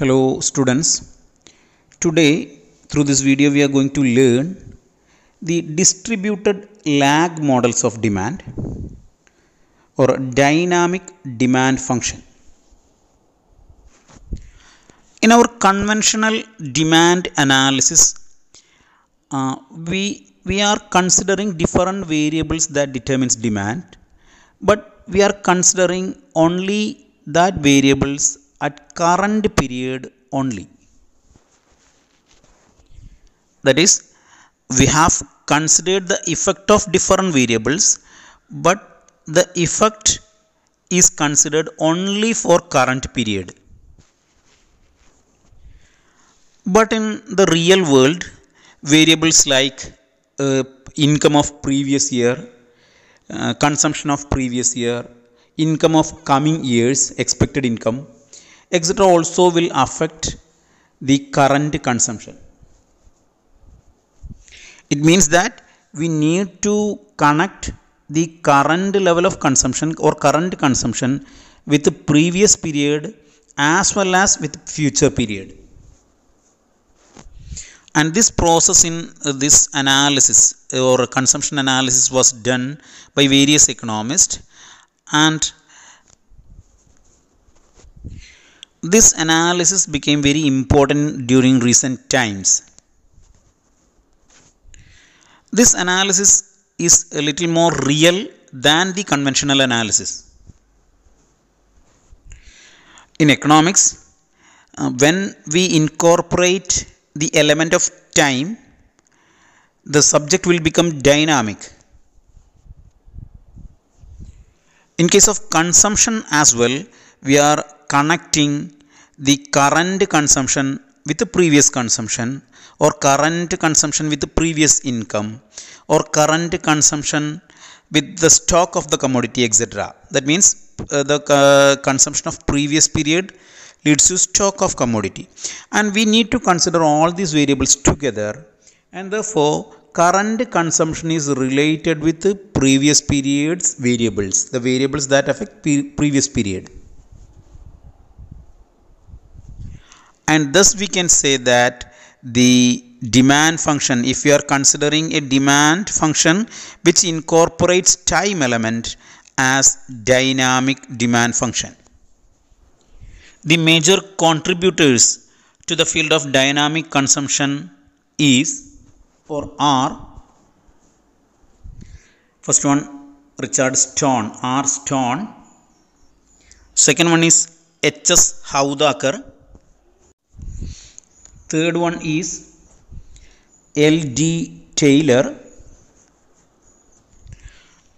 Hello students, today through this video we are going to learn the distributed lag models of demand or dynamic demand function. In our conventional demand analysis, uh, we, we are considering different variables that determines demand, but we are considering only that variables at current period only. That is, we have considered the effect of different variables, but the effect is considered only for current period. But in the real world, variables like uh, income of previous year, uh, consumption of previous year, income of coming years, expected income, etc. also will affect the current consumption. It means that we need to connect the current level of consumption or current consumption with the previous period as well as with future period. And this process in uh, this analysis or consumption analysis was done by various economists and This analysis became very important during recent times. This analysis is a little more real than the conventional analysis. In economics, uh, when we incorporate the element of time, the subject will become dynamic. In case of consumption as well, we are connecting the current consumption with the previous consumption or current consumption with the previous income or current consumption with the stock of the commodity etc that means uh, the uh, consumption of previous period leads to stock of commodity and we need to consider all these variables together and therefore current consumption is related with previous periods variables the variables that affect pre previous period and thus we can say that the demand function if you are considering a demand function which incorporates time element as dynamic demand function the major contributors to the field of dynamic consumption is or are first one richard stone r stone second one is hs haudaker third one is ld taylor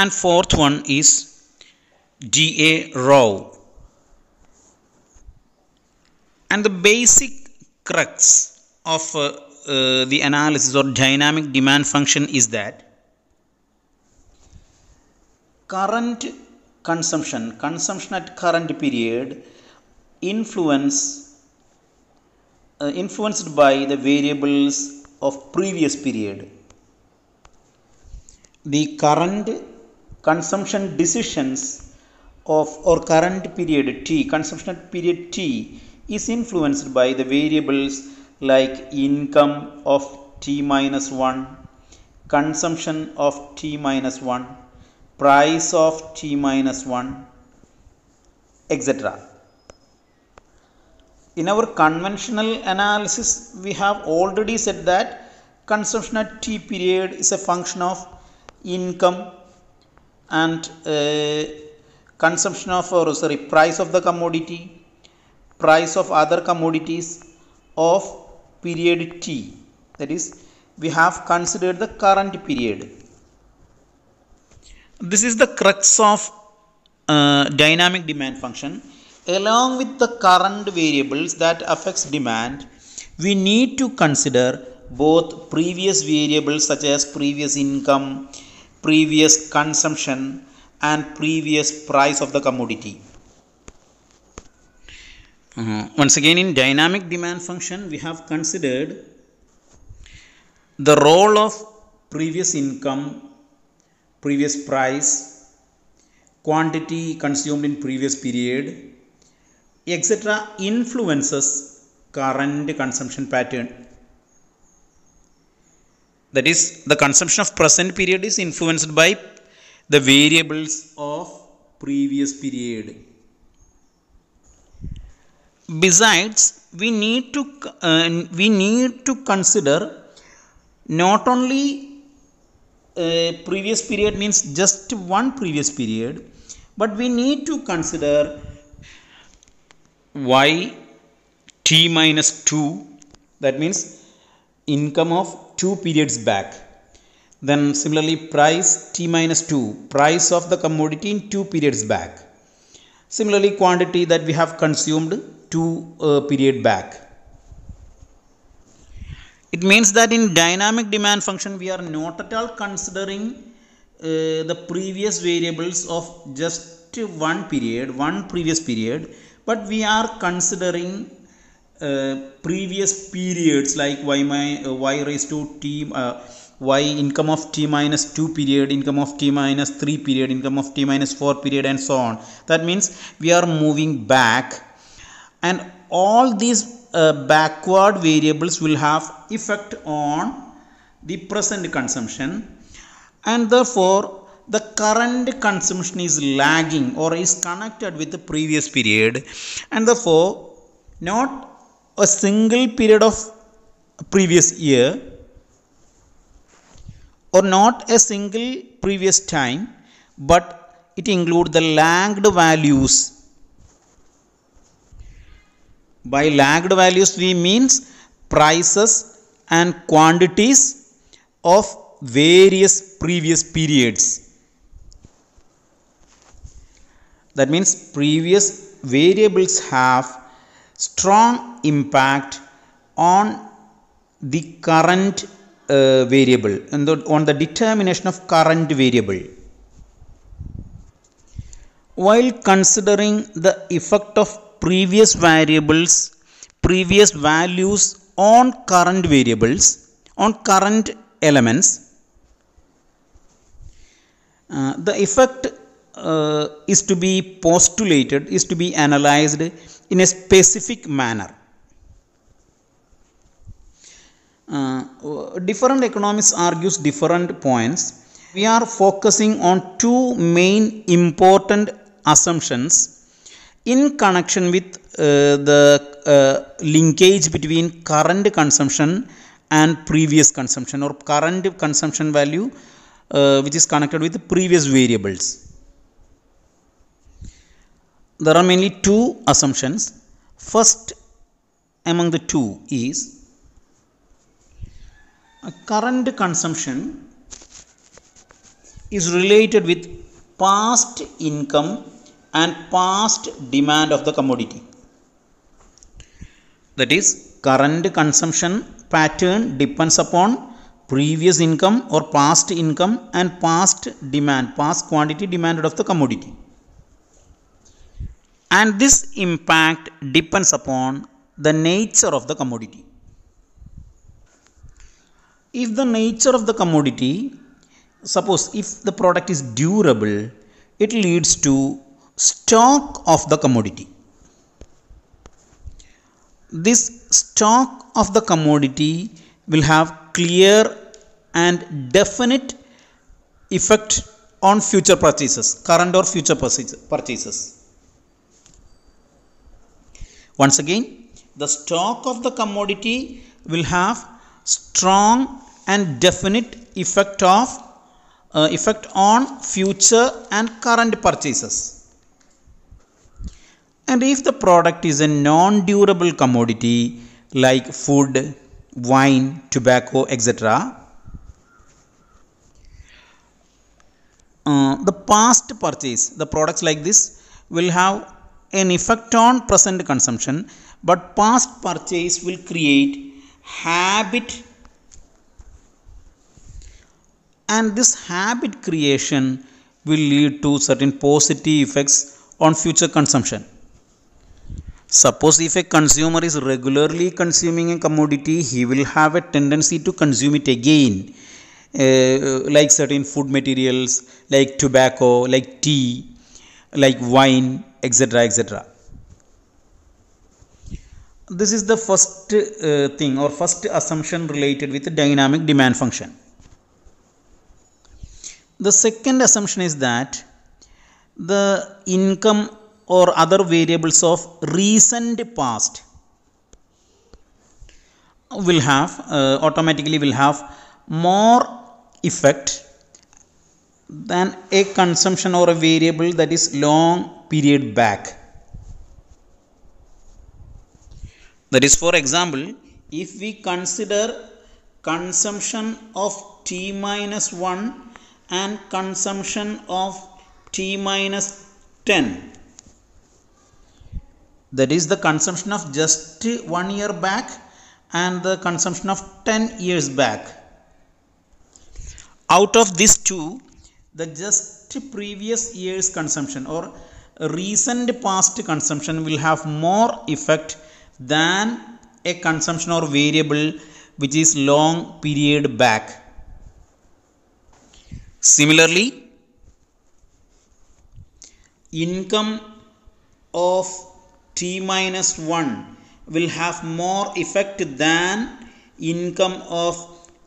and fourth one is da rao and the basic crux of uh, uh, the analysis or dynamic demand function is that current consumption consumption at current period influence uh, influenced by the variables of previous period. The current consumption decisions of or current period T, consumption period T is influenced by the variables like income of T minus 1, consumption of T minus 1, price of T minus 1, etc in our conventional analysis we have already said that consumption at t period is a function of income and uh, consumption of or sorry price of the commodity price of other commodities of period t that is we have considered the current period this is the crux of uh, dynamic demand function along with the current variables that affects demand, we need to consider both previous variables such as previous income, previous consumption and previous price of the commodity. Uh, once again in dynamic demand function we have considered the role of previous income, previous price, quantity consumed in previous period, etc. influences current consumption pattern. That is, the consumption of present period is influenced by the variables of previous period. Besides, we need to uh, we need to consider not only a uh, previous period means just one previous period but we need to consider y t minus 2 that means income of 2 periods back then similarly price t minus 2 price of the commodity in 2 periods back similarly quantity that we have consumed 2 uh, period back it means that in dynamic demand function we are not at all considering uh, the previous variables of just one period one previous period but we are considering uh, previous periods like y my uh, y raised to t uh, y income of t minus 2 period income of t minus 3 period income of t minus 4 period and so on that means we are moving back and all these uh, backward variables will have effect on the present consumption and therefore the current consumption is lagging or is connected with the previous period and therefore not a single period of previous year or not a single previous time but it includes the lagged values by lagged values we means prices and quantities of various previous periods that means previous variables have strong impact on the current uh, variable and the, on the determination of current variable while considering the effect of previous variables previous values on current variables on current elements uh, the effect uh, is to be postulated, is to be analyzed in a specific manner. Uh, different economists argues different points. We are focusing on two main important assumptions in connection with uh, the uh, linkage between current consumption and previous consumption or current consumption value uh, which is connected with previous variables there are mainly two assumptions. First among the two is current consumption is related with past income and past demand of the commodity that is current consumption pattern depends upon previous income or past income and past demand past quantity demanded of the commodity and this impact depends upon the nature of the commodity. If the nature of the commodity, suppose if the product is durable, it leads to stock of the commodity. This stock of the commodity will have clear and definite effect on future purchases, current or future purchases. Once again, the stock of the commodity will have strong and definite effect of uh, effect on future and current purchases. And if the product is a non-durable commodity like food, wine, tobacco, etc., uh, the past purchase, the products like this will have an effect on present consumption, but past purchase will create habit and this habit creation will lead to certain positive effects on future consumption. Suppose if a consumer is regularly consuming a commodity, he will have a tendency to consume it again, uh, like certain food materials, like tobacco, like tea, like wine, etc etc this is the first uh, thing or first assumption related with dynamic demand function the second assumption is that the income or other variables of recent past will have uh, automatically will have more effect than a consumption or a variable that is long period back. That is, for example, if we consider consumption of t minus 1 and consumption of t minus 10, that is the consumption of just one year back and the consumption of 10 years back. Out of these two, the just previous year's consumption or recent past consumption will have more effect than a consumption or variable which is long period back similarly income of t minus 1 will have more effect than income of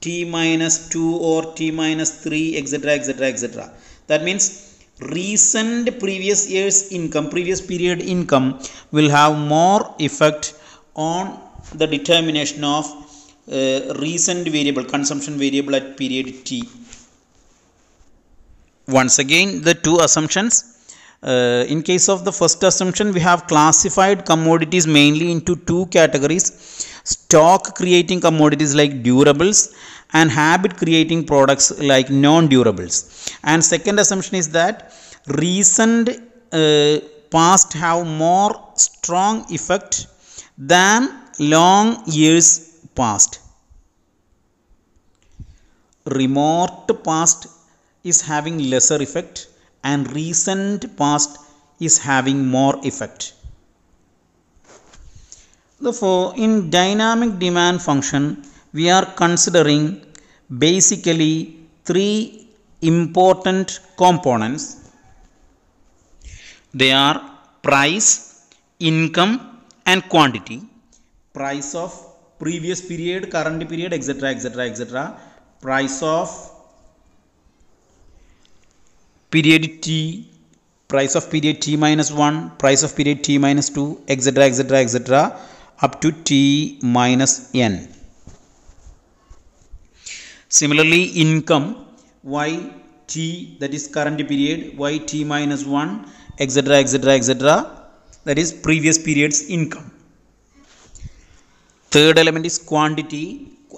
t minus 2 or t minus 3 etc etc etc that means recent previous year's income previous period income will have more effect on the determination of uh, recent variable consumption variable at period t once again the two assumptions uh, in case of the first assumption we have classified commodities mainly into two categories stock creating commodities like durables and habit creating products like non durables and second assumption is that recent uh, past have more strong effect than long years past remote past is having lesser effect and recent past is having more effect therefore in dynamic demand function we are considering basically three important components. They are price, income and quantity. Price of previous period, current period, etc. etc. etc. Price of period T, price of period T minus 1, price of period T minus 2, etc. etc. etc. up to T minus N. Similarly, income y t that is current period y t minus 1 etc etc etc that is previous period's income. Third element is quantity.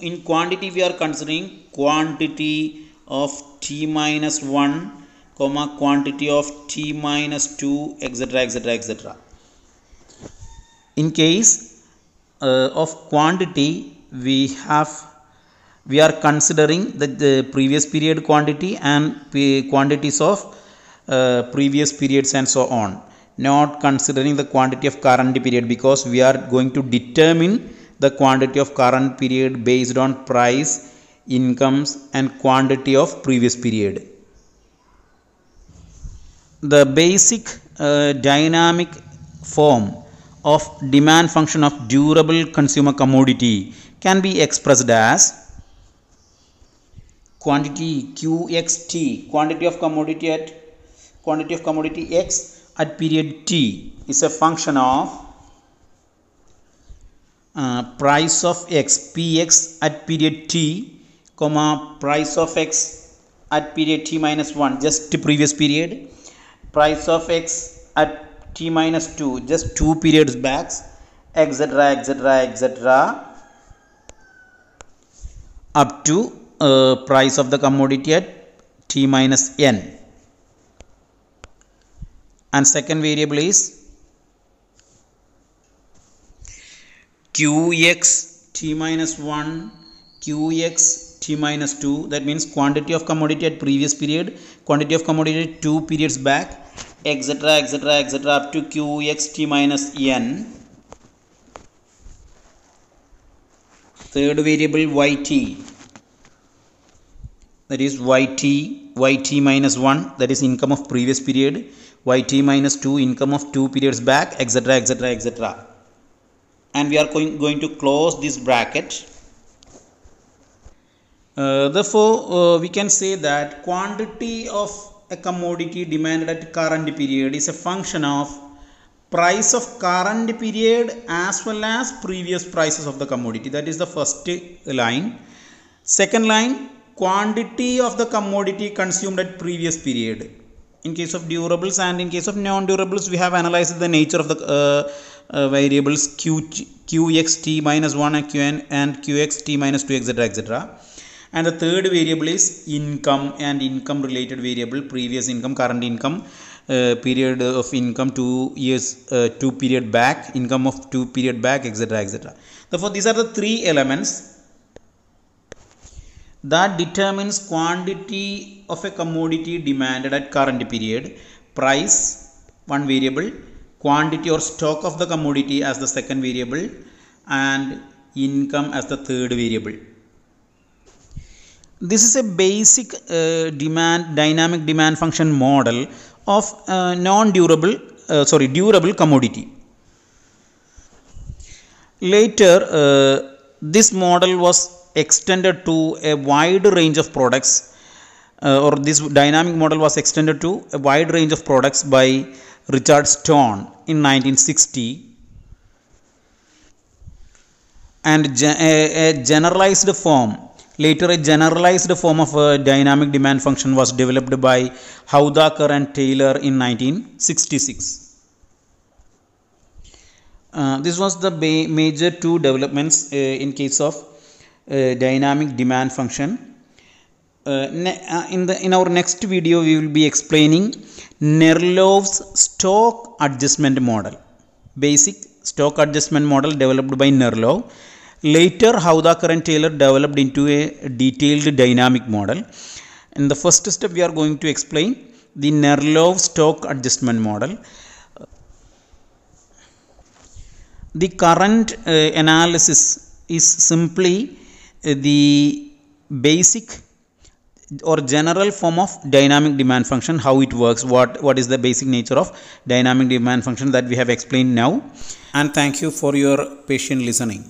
In quantity we are considering quantity of t minus 1 comma quantity of t minus 2 etc etc etc. In case uh, of quantity we have we are considering the, the previous period quantity and quantities of uh, previous periods and so on not considering the quantity of current period because we are going to determine the quantity of current period based on price incomes and quantity of previous period the basic uh, dynamic form of demand function of durable consumer commodity can be expressed as quantity QXT, quantity of commodity at quantity of commodity X at period T is a function of uh, price of X, PX at period T, comma price of X at period T minus 1, just previous period, price of X at T minus 2, just two periods back, etc., etc., etc., up to uh, price of the commodity at t minus n and second variable is qx t minus 1 qx t minus 2 that means quantity of commodity at previous period quantity of commodity two periods back etc etc etc up to qx t minus n third variable yt that is yt yt minus 1 that is income of previous period yt minus 2 income of two periods back etc etc etc and we are going, going to close this bracket uh, therefore uh, we can say that quantity of a commodity demanded at current period is a function of price of current period as well as previous prices of the commodity that is the first line second line quantity of the commodity consumed at previous period. In case of durables and in case of non-durables, we have analyzed the nature of the uh, uh, variables Q, qxt minus 1 qn and qxt minus 2 etc etc and the third variable is income and income related variable previous income current income uh, period of income two years uh, two period back income of two period back etc etc therefore these are the three elements that determines quantity of a commodity demanded at current period price one variable quantity or stock of the commodity as the second variable and income as the third variable this is a basic uh, demand dynamic demand function model of uh, non durable uh, sorry durable commodity later uh, this model was extended to a wide range of products uh, or this dynamic model was extended to a wide range of products by Richard Stone in 1960 and a, generalized form later a generalized form of a dynamic demand function was developed by Haudaker and Taylor in 1966 uh, this was the major two developments uh, in case of uh, dynamic demand function uh, uh, in the in our next video we will be explaining Nerlov's stock adjustment model basic stock adjustment model developed by Nerlov later how the current Taylor developed into a detailed dynamic model in the first step we are going to explain the Nerlov stock adjustment model the current uh, analysis is simply uh, the basic or general form of dynamic demand function how it works what what is the basic nature of dynamic demand function that we have explained now and thank you for your patient listening